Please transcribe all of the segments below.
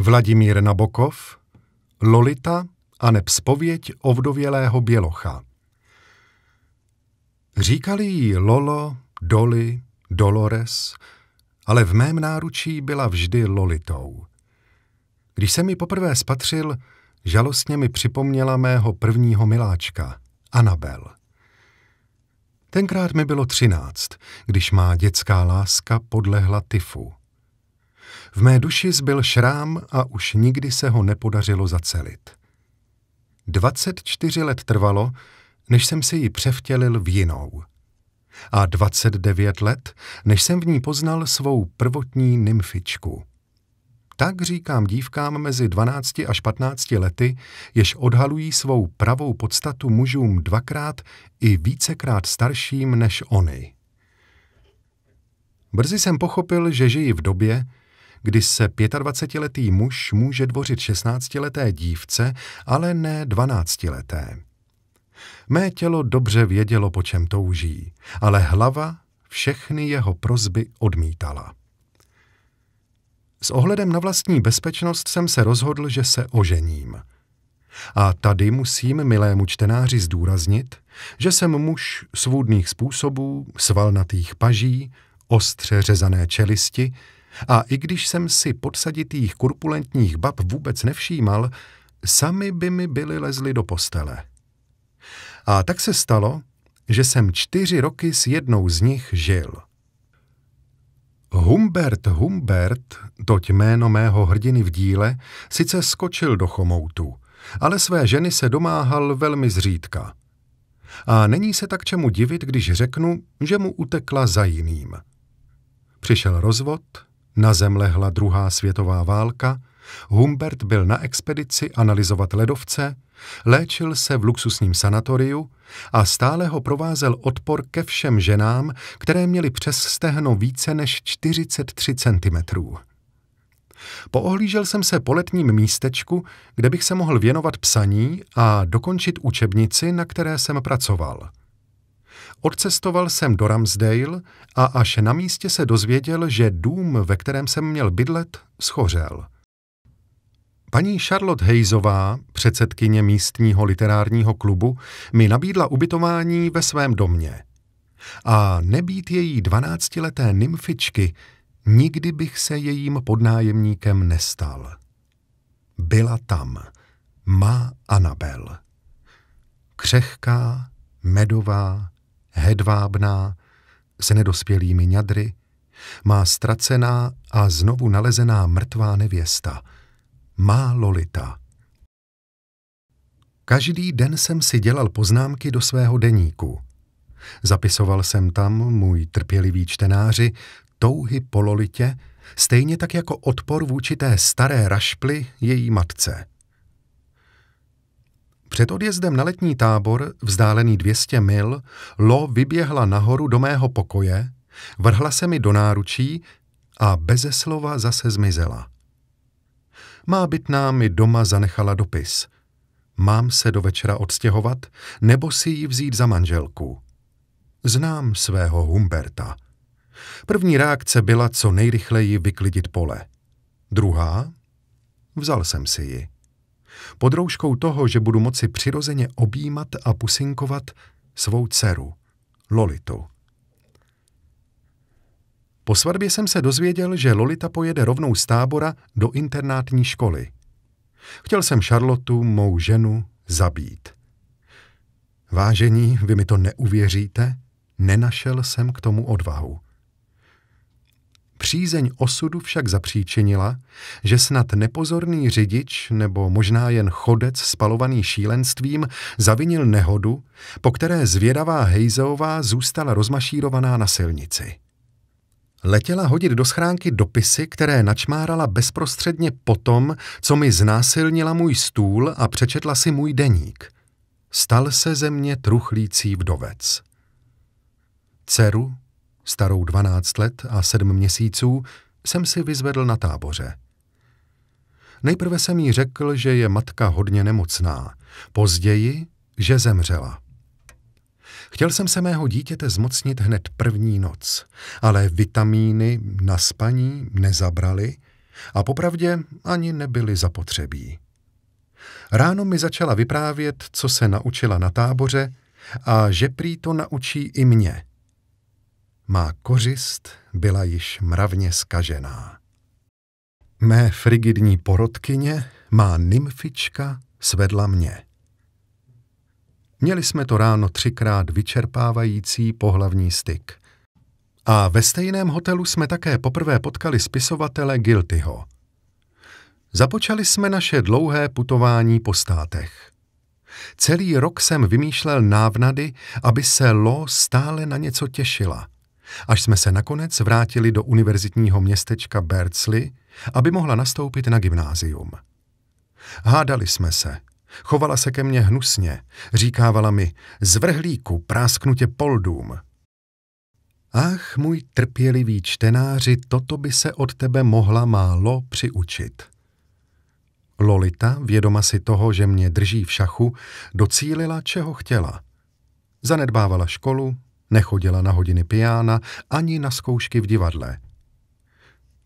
Vladimír Nabokov, Lolita a nepspověď ovdovělého bělocha. Říkali jí Lolo, Doli, Dolores, ale v mém náručí byla vždy Lolitou. Když se mi poprvé spatřil, žalostně mi připomněla mého prvního miláčka, Anabel. Tenkrát mi bylo třináct, když má dětská láska podlehla tyfu. V mé duši zbyl šrám a už nikdy se ho nepodařilo zacelit. 24 let trvalo, než jsem si ji převtělil v jinou. A 29 let, než jsem v ní poznal svou prvotní nymfičku. Tak říkám dívkám mezi 12 až 15 lety, jež odhalují svou pravou podstatu mužům dvakrát i vícekrát starším než oni. Brzy jsem pochopil, že žijí v době, kdy se 25-letý muž může dvořit 16-leté dívce, ale ne 12-leté. Mé tělo dobře vědělo, po čem touží, ale hlava všechny jeho prozby odmítala. S ohledem na vlastní bezpečnost jsem se rozhodl, že se ožením. A tady musím milému čtenáři zdůraznit, že jsem muž svůdných způsobů, svalnatých paží, ostře řezané čelisti, a i když jsem si podsaditých kurpulentních bab vůbec nevšímal, sami by mi byly lezly do postele. A tak se stalo, že jsem čtyři roky s jednou z nich žil. Humbert Humbert, toť jméno mého hrdiny v díle, sice skočil do chomoutu, ale své ženy se domáhal velmi zřídka. A není se tak čemu divit, když řeknu, že mu utekla za jiným. Přišel rozvod, na zem lehla druhá světová válka, Humbert byl na expedici analyzovat ledovce, léčil se v luxusním sanatoriu a stále ho provázel odpor ke všem ženám, které měly přes stehno více než 43 cm. Poohlížel jsem se po letním místečku, kde bych se mohl věnovat psaní a dokončit učebnici, na které jsem pracoval – Odcestoval jsem do Ramsdale a až na místě se dozvěděl, že dům, ve kterém jsem měl bydlet, schořel. Paní Charlotte Hejzová, předsedkyně místního literárního klubu, mi nabídla ubytování ve svém domě. A nebýt její dvanáctileté nymfičky, nikdy bych se jejím podnájemníkem nestal. Byla tam, má Anabel. Křehká, medová, hedvábná, s nedospělými ňadry, má ztracená a znovu nalezená mrtvá nevěsta, má Lolita. Každý den jsem si dělal poznámky do svého deníku. Zapisoval jsem tam, můj trpělivý čtenáři, touhy po Lolitě, stejně tak jako odpor vůči té staré rašply její matce – před odjezdem na letní tábor, vzdálený 200 mil, Lo vyběhla nahoru do mého pokoje, vrhla se mi do náručí a beze slova zase zmizela. Má bytná mi doma zanechala dopis. Mám se do večera odstěhovat, nebo si ji vzít za manželku. Znám svého Humberta. První reakce byla co nejrychleji vyklidit pole. Druhá? Vzal jsem si ji. Pod rouškou toho, že budu moci přirozeně objímat a pusinkovat svou dceru, Lolitu. Po svatbě jsem se dozvěděl, že Lolita pojede rovnou z tábora do internátní školy. Chtěl jsem Charlotu, mou ženu, zabít. Vážení, vy mi to neuvěříte, nenašel jsem k tomu odvahu. Přízeň osudu však zapříčinila, že snad nepozorný řidič nebo možná jen chodec spalovaný šílenstvím zavinil nehodu, po které zvědavá Hejzeová zůstala rozmašírovaná na silnici. Letěla hodit do schránky dopisy, které načmárala bezprostředně potom, co mi znásilnila můj stůl a přečetla si můj deník. Stal se ze mě truchlící vdovec. Ceru starou 12 let a 7 měsíců, jsem si vyzvedl na táboře. Nejprve jsem jí řekl, že je matka hodně nemocná, později, že zemřela. Chtěl jsem se mého dítěte zmocnit hned první noc, ale vitamíny na spaní nezabrali a popravdě ani nebyly zapotřebí. Ráno mi začala vyprávět, co se naučila na táboře a že prý to naučí i mě – má kořist byla již mravně skažená. Mé frigidní porodkyně, má nymfička, svedla mě. Měli jsme to ráno třikrát vyčerpávající pohlavní styk. A ve stejném hotelu jsme také poprvé potkali spisovatele Giltyho. Započali jsme naše dlouhé putování po státech. Celý rok jsem vymýšlel návnady, aby se Lo stále na něco těšila – až jsme se nakonec vrátili do univerzitního městečka Berzli, aby mohla nastoupit na gymnázium. Hádali jsme se. Chovala se ke mně hnusně. Říkávala mi, zvrhlíku, prásknutě poldům. Ach, můj trpělivý čtenáři, toto by se od tebe mohla málo přiučit. Lolita, vědoma si toho, že mě drží v šachu, docílila, čeho chtěla. Zanedbávala školu, nechodila na hodiny piána ani na zkoušky v divadle.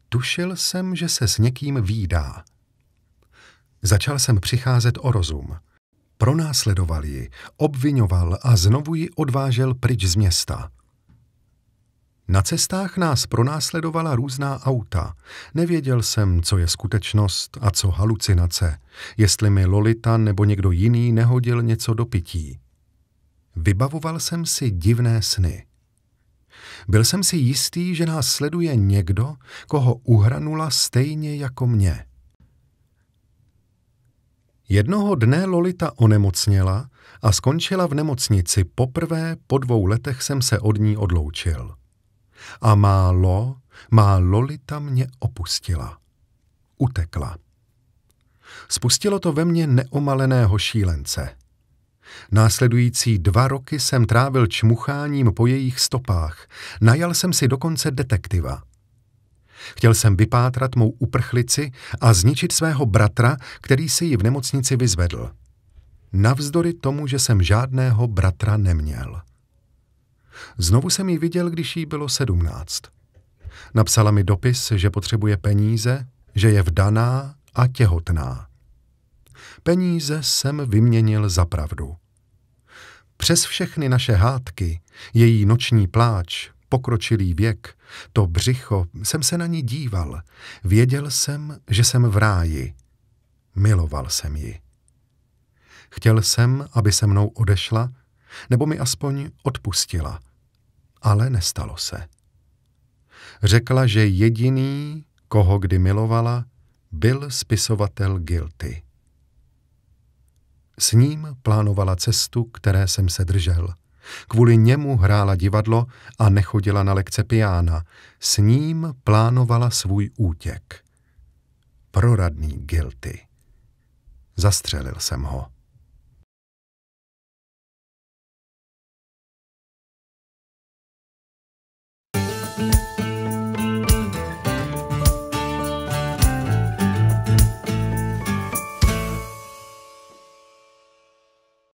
Tušil jsem, že se s někým výdá. Začal jsem přicházet o rozum. Pronásledoval ji, obvinoval a znovu ji odvážel pryč z města. Na cestách nás pronásledovala různá auta. Nevěděl jsem, co je skutečnost a co halucinace, jestli mi Lolita nebo někdo jiný nehodil něco do pití. Vybavoval jsem si divné sny. Byl jsem si jistý, že nás sleduje někdo, koho uhranula stejně jako mě. Jednoho dne Lolita onemocněla a skončila v nemocnici. Poprvé po dvou letech jsem se od ní odloučil. A málo, má Lolita mě opustila. Utekla. Spustilo to ve mně neomaleného šílence – Následující dva roky jsem trávil čmucháním po jejich stopách. Najal jsem si dokonce detektiva. Chtěl jsem vypátrat mou uprchlici a zničit svého bratra, který si ji v nemocnici vyzvedl. Navzdory tomu, že jsem žádného bratra neměl. Znovu jsem ji viděl, když jí bylo sedmnáct. Napsala mi dopis, že potřebuje peníze, že je vdaná a těhotná. Peníze jsem vyměnil za pravdu. Přes všechny naše hádky, její noční pláč, pokročilý věk, to břicho, jsem se na ní díval. Věděl jsem, že jsem v ráji. Miloval jsem ji. Chtěl jsem, aby se mnou odešla, nebo mi aspoň odpustila. Ale nestalo se. Řekla, že jediný, koho kdy milovala, byl spisovatel Gilty. S ním plánovala cestu, které jsem se držel. Kvůli němu hrála divadlo a nechodila na lekce piána. S ním plánovala svůj útěk. Proradný Guilty. Zastřelil jsem ho.